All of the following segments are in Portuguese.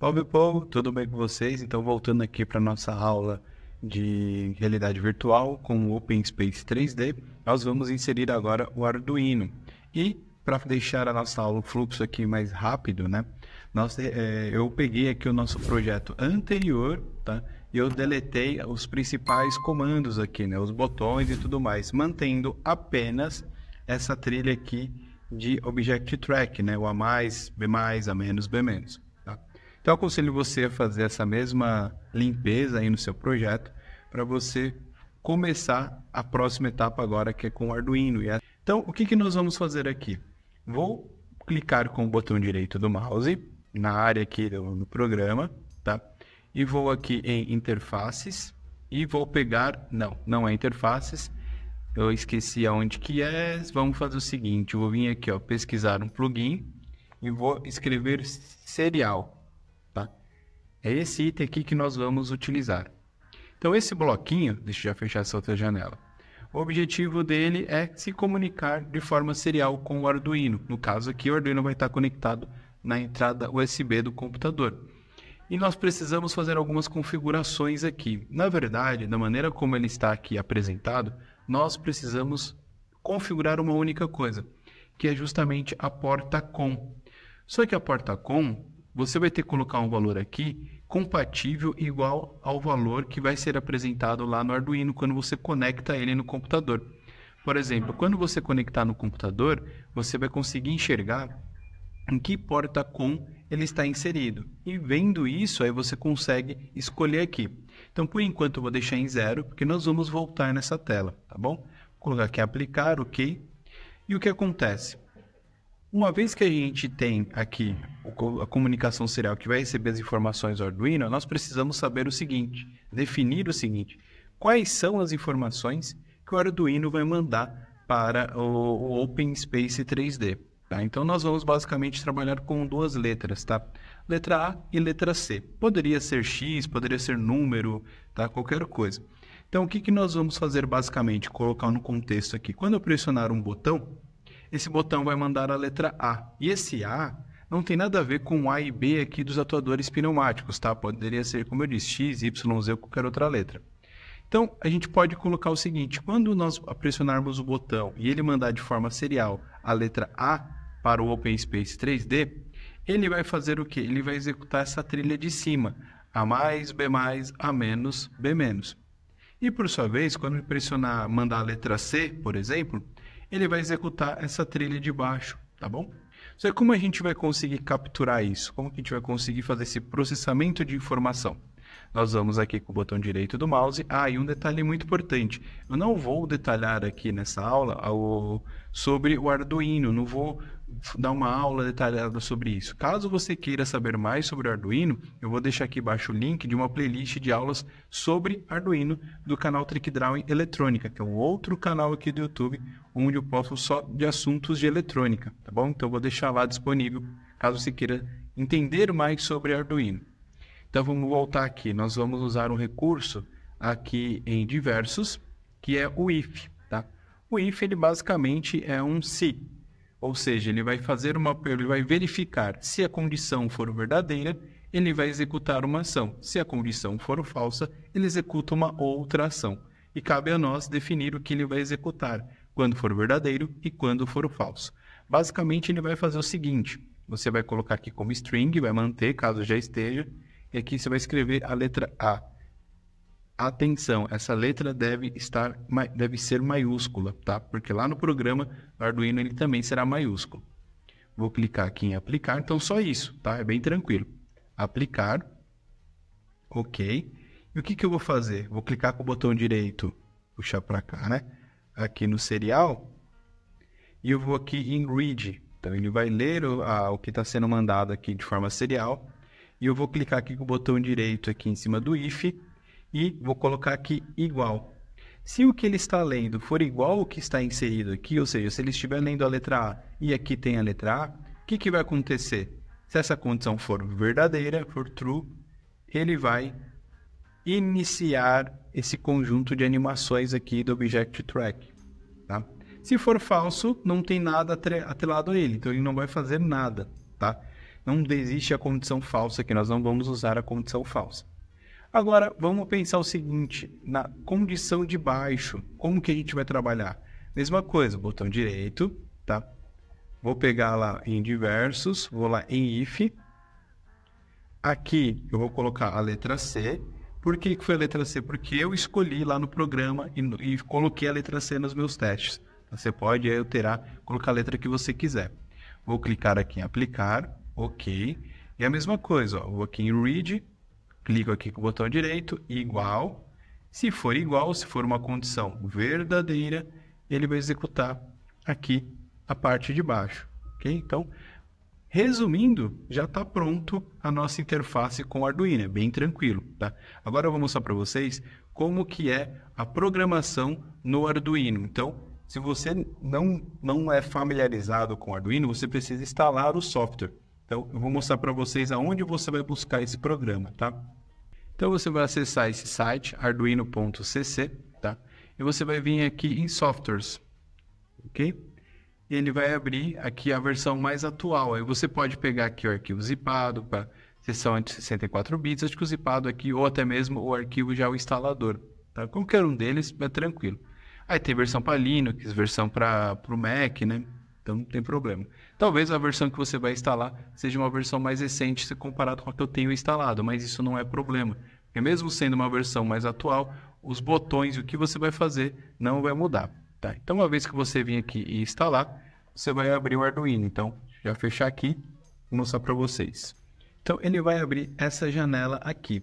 Pau, meu povo, tudo bem com vocês? Então, voltando aqui para nossa aula de realidade virtual com o OpenSpace 3D, nós vamos inserir agora o Arduino. E para deixar a nossa aula o fluxo aqui mais rápido, né? Nós, é, eu peguei aqui o nosso projeto anterior, tá? E eu deletei os principais comandos aqui, né? Os botões e tudo mais, mantendo apenas essa trilha aqui de Object Track, né? O A mais, B mais, A menos, B menos. Então, eu aconselho você a fazer essa mesma limpeza aí no seu projeto para você começar a próxima etapa agora, que é com o Arduino. Então, o que, que nós vamos fazer aqui? Vou clicar com o botão direito do mouse na área aqui do, no programa, tá? E vou aqui em interfaces e vou pegar... Não, não é interfaces. Eu esqueci aonde que é. Vamos fazer o seguinte, vou vir aqui, ó, pesquisar um plugin e vou escrever serial. É esse item aqui que nós vamos utilizar. Então, esse bloquinho, deixa eu já fechar essa outra janela. O objetivo dele é se comunicar de forma serial com o Arduino. No caso aqui, o Arduino vai estar conectado na entrada USB do computador. E nós precisamos fazer algumas configurações aqui. Na verdade, da maneira como ele está aqui apresentado, nós precisamos configurar uma única coisa, que é justamente a porta COM. Só que a porta COM, você vai ter que colocar um valor aqui compatível igual ao valor que vai ser apresentado lá no Arduino quando você conecta ele no computador. Por exemplo, quando você conectar no computador, você vai conseguir enxergar em que porta com ele está inserido. E vendo isso, aí você consegue escolher aqui. Então, por enquanto, eu vou deixar em zero, porque nós vamos voltar nessa tela, tá bom? Vou colocar aqui aplicar, ok. E o que acontece? Uma vez que a gente tem aqui a comunicação serial que vai receber as informações do Arduino, nós precisamos saber o seguinte, definir o seguinte, quais são as informações que o Arduino vai mandar para o Open Space 3D. Tá? Então, nós vamos basicamente trabalhar com duas letras, tá? Letra A e letra C. Poderia ser X, poderia ser número, tá? Qualquer coisa. Então, o que, que nós vamos fazer basicamente? Colocar no contexto aqui. Quando eu pressionar um botão, esse botão vai mandar a letra A. E esse A não tem nada a ver com A e B aqui dos atuadores pneumáticos, tá? Poderia ser, como eu disse, X, Y, Z ou qualquer outra letra. Então, a gente pode colocar o seguinte, quando nós pressionarmos o botão e ele mandar de forma serial a letra A para o OpenSpace 3D, ele vai fazer o quê? Ele vai executar essa trilha de cima, A+, B+, A-, B-. E, por sua vez, quando pressionar mandar a letra C, por exemplo, ele vai executar essa trilha de baixo, tá bom? Só como a gente vai conseguir capturar isso? Como que a gente vai conseguir fazer esse processamento de informação? Nós vamos aqui com o botão direito do mouse. Ah, e um detalhe muito importante. Eu não vou detalhar aqui nessa aula o, sobre o Arduino, não vou dar uma aula detalhada sobre isso. Caso você queira saber mais sobre o Arduino, eu vou deixar aqui embaixo o link de uma playlist de aulas sobre Arduino do canal Trick Drawing Eletrônica, que é um outro canal aqui do YouTube onde eu posto só de assuntos de eletrônica, tá bom? Então eu vou deixar lá disponível caso você queira entender mais sobre Arduino. Então vamos voltar aqui, nós vamos usar um recurso aqui em diversos, que é o if, tá? O if ele basicamente é um se, si. Ou seja, ele vai fazer uma, ele vai verificar se a condição for verdadeira, ele vai executar uma ação. Se a condição for falsa, ele executa uma outra ação. E cabe a nós definir o que ele vai executar, quando for verdadeiro e quando for falso. Basicamente, ele vai fazer o seguinte: você vai colocar aqui como string, vai manter caso já esteja, e aqui você vai escrever a letra A. Atenção, essa letra deve estar deve ser maiúscula, tá? Porque lá no programa o Arduino ele também será maiúsculo. Vou clicar aqui em aplicar, então só isso, tá? É bem tranquilo. Aplicar. OK. E o que que eu vou fazer? Vou clicar com o botão direito, puxar para cá, né? Aqui no serial e eu vou aqui em read. Então ele vai ler o, a, o que está sendo mandado aqui de forma serial e eu vou clicar aqui com o botão direito aqui em cima do if e vou colocar aqui igual. Se o que ele está lendo for igual ao que está inserido aqui, ou seja, se ele estiver lendo a letra A e aqui tem a letra A, o que, que vai acontecer? Se essa condição for verdadeira, for true, ele vai iniciar esse conjunto de animações aqui do Object Track. Tá? Se for falso, não tem nada atrelado a ele, então ele não vai fazer nada. Tá? Não existe a condição falsa aqui, nós não vamos usar a condição falsa. Agora, vamos pensar o seguinte, na condição de baixo, como que a gente vai trabalhar? Mesma coisa, botão direito, tá? Vou pegar lá em diversos, vou lá em if. Aqui eu vou colocar a letra C. Por que foi a letra C? Porque eu escolhi lá no programa e, e coloquei a letra C nos meus testes. Então, você pode alterar, colocar a letra que você quiser. Vou clicar aqui em aplicar, ok. E a mesma coisa, ó, vou aqui em read, clico aqui com o botão direito, igual. Se for igual, se for uma condição verdadeira, ele vai executar aqui a parte de baixo. Ok? Então, resumindo, já está pronto a nossa interface com o Arduino, é bem tranquilo. Tá? Agora eu vou mostrar para vocês como que é a programação no Arduino. Então, se você não, não é familiarizado com o Arduino, você precisa instalar o software. Então, eu vou mostrar para vocês aonde você vai buscar esse programa, tá? Então, você vai acessar esse site, arduino.cc, tá? E você vai vir aqui em softwares, ok? E ele vai abrir aqui a versão mais atual. Aí você pode pegar aqui o arquivo zipado para sessão de 64 bits, acho que o zipado aqui, ou até mesmo o arquivo já é o instalador. Tá? Qualquer um deles é tranquilo. Aí tem versão para Linux, versão para o Mac, né? Então não tem problema. Talvez a versão que você vai instalar seja uma versão mais recente se comparado com a que eu tenho instalado, mas isso não é problema. Porque mesmo sendo uma versão mais atual, os botões e o que você vai fazer não vai mudar. Tá? Então uma vez que você vir aqui e instalar, você vai abrir o Arduino. Então já fechar aqui e mostrar para vocês. Então ele vai abrir essa janela aqui.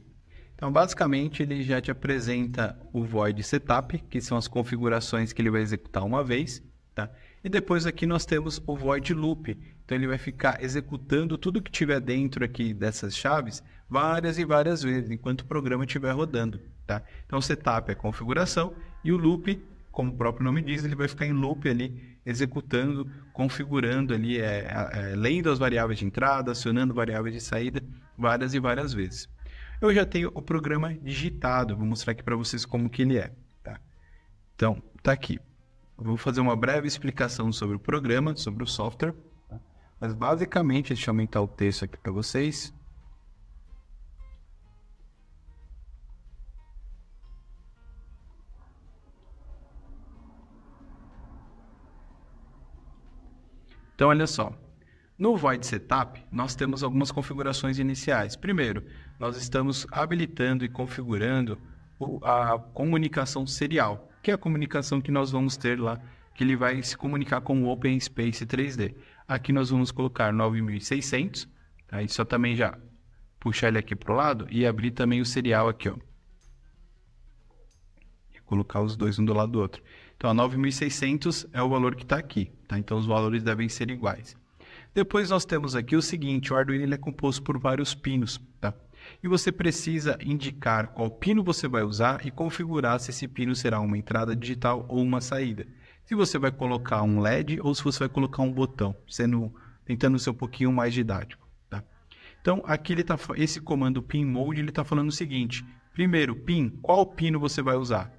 Então basicamente ele já te apresenta o void setup, que são as configurações que ele vai executar uma vez. Tá? E depois aqui nós temos o void loop. Então ele vai ficar executando tudo que tiver dentro aqui dessas chaves várias e várias vezes, enquanto o programa estiver rodando. Tá? Então o setup é configuração e o loop, como o próprio nome diz, ele vai ficar em loop ali, executando, configurando ali, é, é, é lendo as variáveis de entrada, acionando variáveis de saída várias e várias vezes. Eu já tenho o programa digitado, vou mostrar aqui para vocês como que ele é. Tá? Então, tá aqui. Eu vou fazer uma breve explicação sobre o programa, sobre o software. Tá? Mas basicamente, deixa eu aumentar o texto aqui para vocês. Então, olha só. No Void Setup, nós temos algumas configurações iniciais. Primeiro, nós estamos habilitando e configurando a comunicação serial que é a comunicação que nós vamos ter lá, que ele vai se comunicar com o Open Space 3D. Aqui nós vamos colocar 9600, tá? só também já puxar ele aqui para o lado e abrir também o serial aqui, ó. E colocar os dois um do lado do outro. Então, 9.600 é o valor que está aqui, tá? Então, os valores devem ser iguais. Depois nós temos aqui o seguinte, o Arduino ele é composto por vários pinos, tá? e você precisa indicar qual pino você vai usar e configurar se esse pino será uma entrada digital ou uma saída. Se você vai colocar um LED ou se você vai colocar um botão, sendo tentando ser um pouquinho mais didático. Tá? Então, aqui ele tá, esse comando pin mode ele está falando o seguinte: primeiro, pin, qual pino você vai usar?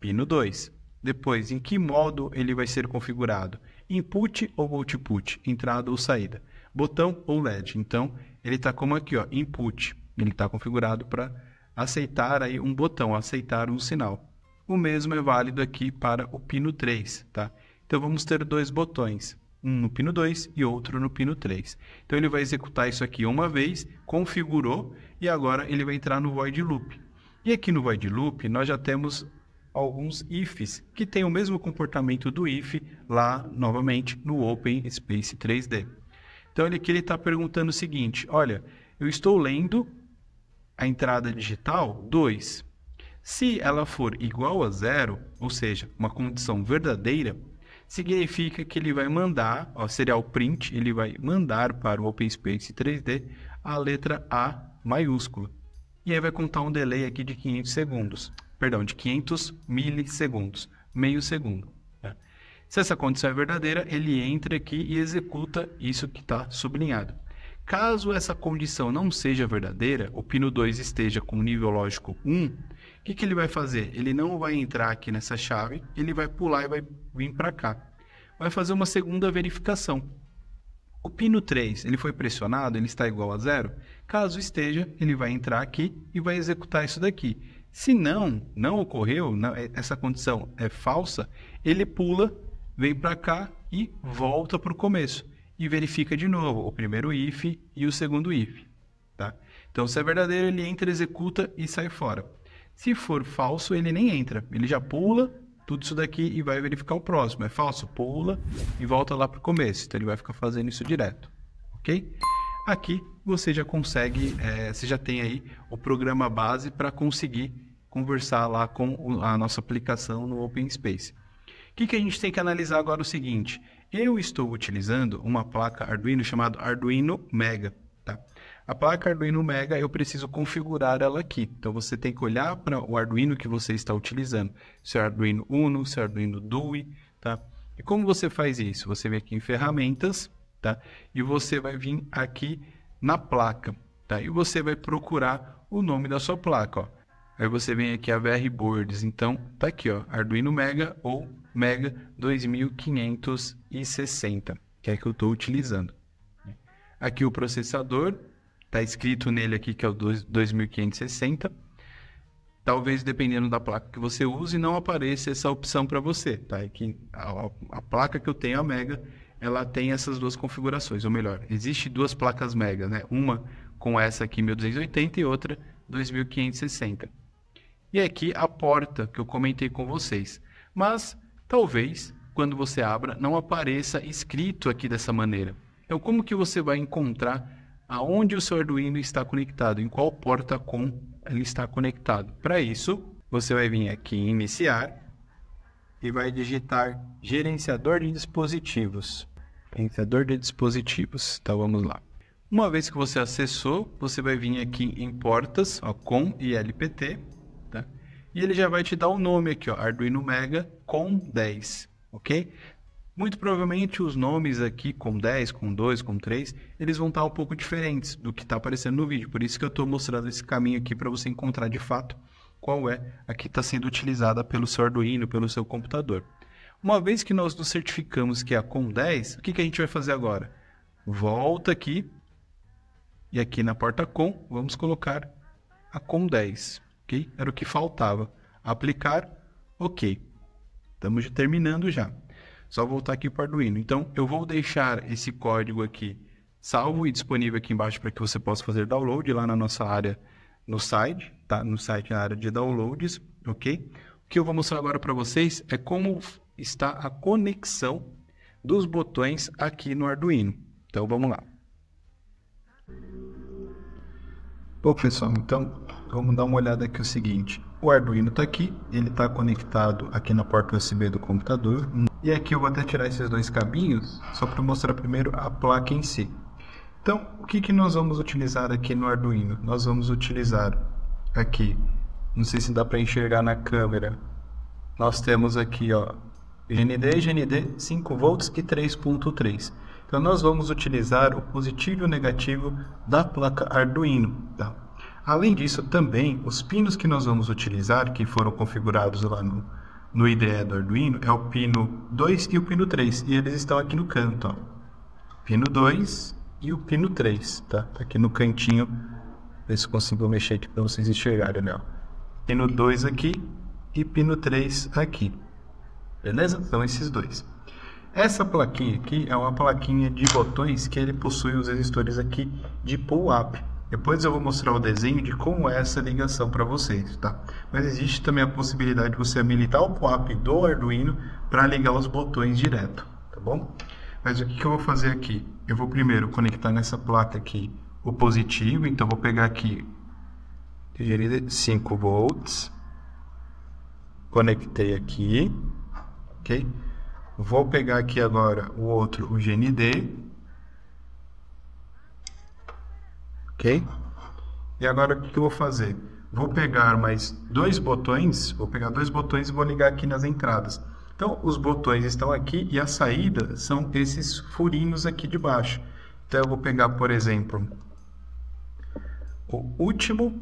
Pino 2. Depois, em que modo ele vai ser configurado? Input ou output? Entrada ou saída? Botão ou LED? Então, ele está como aqui, ó, input. Ele está configurado para aceitar aí um botão, aceitar um sinal. O mesmo é válido aqui para o pino 3, tá? Então vamos ter dois botões, um no pino 2 e outro no pino 3. Então ele vai executar isso aqui uma vez, configurou e agora ele vai entrar no void loop. E aqui no void loop nós já temos alguns ifs que têm o mesmo comportamento do if lá novamente no Open Space 3D. Então ele aqui ele está perguntando o seguinte: olha, eu estou lendo a entrada digital 2. Se ela for igual a zero, ou seja, uma condição verdadeira, significa que ele vai mandar, ó, seria o print, ele vai mandar para o OpenSpace 3D a letra A maiúscula. E aí vai contar um delay aqui de 500 segundos, perdão, de 500 milissegundos, meio segundo. Né? Se essa condição é verdadeira, ele entra aqui e executa isso que está sublinhado. Caso essa condição não seja verdadeira, o pino 2 esteja com nível lógico 1, o que, que ele vai fazer? Ele não vai entrar aqui nessa chave, ele vai pular e vai vir para cá. Vai fazer uma segunda verificação. O pino 3, ele foi pressionado, ele está igual a zero? Caso esteja, ele vai entrar aqui e vai executar isso daqui. Se não, não ocorreu, não, é, essa condição é falsa, ele pula, vem para cá e volta para o começo e verifica de novo o primeiro if e o segundo if. Tá? Então, se é verdadeiro, ele entra, executa e sai fora. Se for falso, ele nem entra, ele já pula tudo isso daqui e vai verificar o próximo. É falso? Pula e volta lá para o começo. Então, ele vai ficar fazendo isso direto, ok? Aqui você já consegue, é, você já tem aí o programa base para conseguir conversar lá com a nossa aplicação no Open Space. O que, que a gente tem que analisar agora é o seguinte, eu estou utilizando uma placa Arduino chamada Arduino Mega. Tá? A placa Arduino Mega, eu preciso configurar ela aqui. Então, você tem que olhar para o Arduino que você está utilizando. Se é Arduino Uno, se é Arduino Dui, tá? E como você faz isso? Você vem aqui em ferramentas, tá? E você vai vir aqui na placa, tá? E você vai procurar o nome da sua placa, ó. Aí você vem aqui a VR Boards, então tá aqui, ó, Arduino Mega ou Mega 2560, que é que eu estou utilizando. Aqui o processador, está escrito nele aqui que é o 2560. Talvez dependendo da placa que você use, não apareça essa opção para você. Tá? Aqui, é a, a placa que eu tenho, a Mega, ela tem essas duas configurações, ou melhor, existe duas placas Mega, né? Uma com essa aqui 1280 e outra 2560. E é aqui a porta que eu comentei com vocês. Mas Talvez, quando você abra, não apareça escrito aqui dessa maneira. Então, como que você vai encontrar aonde o seu Arduino está conectado, em qual porta com ele está conectado? Para isso, você vai vir aqui em Iniciar e vai digitar Gerenciador de Dispositivos. Gerenciador de Dispositivos. Então, vamos lá. Uma vez que você acessou, você vai vir aqui em Portas, ó, com e LPT, tá? e ele já vai te dar o um nome aqui, ó, Arduino Mega com 10, ok? Muito provavelmente os nomes aqui com 10, com 2, com 3, eles vão estar um pouco diferentes do que está aparecendo no vídeo. Por isso que eu estou mostrando esse caminho aqui para você encontrar de fato qual é a que está sendo utilizada pelo seu Arduino, pelo seu computador. Uma vez que nós nos certificamos que é a com 10, o que, que a gente vai fazer agora? Volta aqui e aqui na porta com, vamos colocar a com 10 ok? Era o que faltava. Aplicar, ok. Estamos terminando já. Só voltar aqui para o Arduino. Então, eu vou deixar esse código aqui salvo e disponível aqui embaixo para que você possa fazer download lá na nossa área no site, tá? No site na área de downloads, ok? O que eu vou mostrar agora para vocês é como está a conexão dos botões aqui no Arduino. Então, vamos lá. Bom, pessoal, então Vamos dar uma olhada aqui o seguinte. O Arduino está aqui, ele está conectado aqui na porta USB do computador. E aqui eu vou até tirar esses dois cabinhos, só para mostrar primeiro a placa em si. Então, o que, que nós vamos utilizar aqui no Arduino? Nós vamos utilizar aqui, não sei se dá para enxergar na câmera, nós temos aqui ó, GND, GND 5V e 3.3. Então, nós vamos utilizar o positivo e o negativo da placa Arduino. Tá? Além disso, também, os pinos que nós vamos utilizar, que foram configurados lá no, no IDE do Arduino, é o pino 2 e o pino 3, e eles estão aqui no canto, ó. Pino 2 e o pino 3, tá? tá aqui no cantinho, ver se consigo mexer aqui para vocês enxergarem, né? Pino 2 aqui e pino 3 aqui, beleza? Então, esses dois. Essa plaquinha aqui é uma plaquinha de botões que ele possui os resistores aqui de pull-up, depois eu vou mostrar o desenho de como é essa ligação para vocês, tá? Mas existe também a possibilidade de você habilitar o POAP do Arduino para ligar os botões direto, tá bom? Mas o que, eu vou fazer aqui? Eu vou primeiro conectar nessa placa aqui o positivo, então vou pegar aqui 5 volts, conectei aqui, ok? Vou pegar aqui agora o outro, o GND, Ok? E agora o que, eu vou fazer? Vou pegar mais dois botões, vou pegar dois botões e vou ligar aqui nas entradas. Então, os botões estão aqui e a saída são esses furinhos aqui de baixo. Então, eu vou pegar, por exemplo, o último,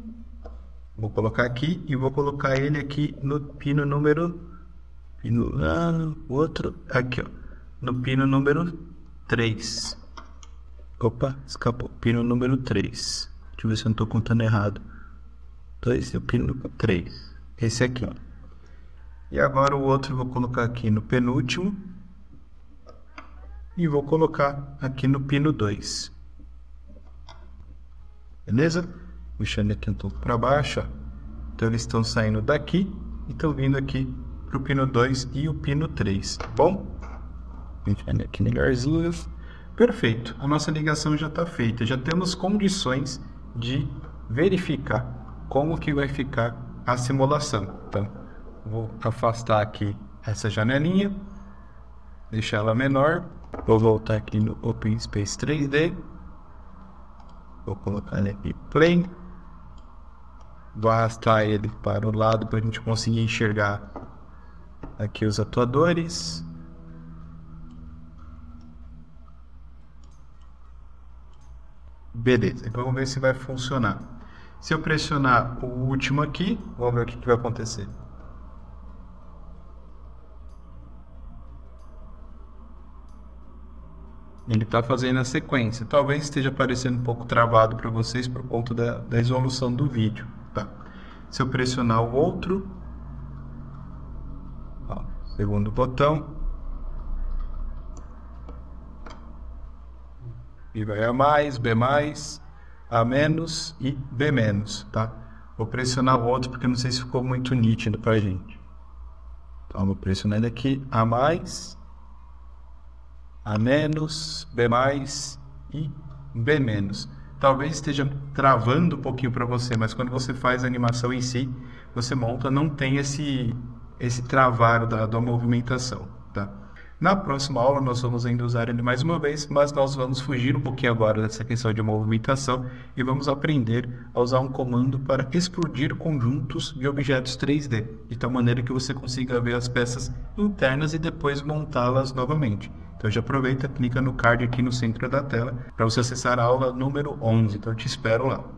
vou colocar aqui e vou colocar ele aqui no pino número... Pino, ah, outro, aqui, ó, no pino número 3. Opa, escapou. Pino número 3. Deixa eu ver se eu não estou contando errado. Então esse é o pino 3. Esse aqui, ó. E agora o outro eu vou colocar aqui no penúltimo. E vou colocar aqui no pino 2. Beleza? Puxando aqui um pouco para baixo, ó. Então eles estão saindo daqui e estão vindo aqui para o pino 2 e o pino 3, tá bom? Puxando aqui melhorzinho. Perfeito, a nossa ligação já está feita, já temos condições de verificar como que vai ficar a simulação. Então, vou afastar aqui essa janelinha, deixar ela menor, vou voltar aqui no OpenSpace 3D, vou colocar ele aqui play, vou arrastar ele para o lado para a gente conseguir enxergar aqui os atuadores. Beleza, então vamos ver se vai funcionar. Se eu pressionar o último aqui, vamos ver o que, que vai acontecer. Ele está fazendo a sequência. Talvez esteja parecendo um pouco travado para vocês por conta da, da resolução do vídeo. Tá. Se eu pressionar o outro, ó, segundo botão, E vai a mais, B mais, A menos e B menos, tá? Vou pressionar o outro porque não sei se ficou muito nítido pra gente. Então, vou pressionar aqui A mais, A menos, B mais e B menos. Talvez esteja travando um pouquinho para você, mas quando você faz a animação em si, você monta, não tem esse, esse travar da, da movimentação, tá? Na próxima aula, nós vamos ainda usar ele mais uma vez, mas nós vamos fugir um pouquinho agora dessa questão de movimentação e vamos aprender a usar um comando para explodir conjuntos de objetos 3D, de tal maneira que você consiga ver as peças internas e depois montá-las novamente. Então já aproveita, clica no card aqui no centro da tela para você acessar a aula número 11. Então eu te espero lá.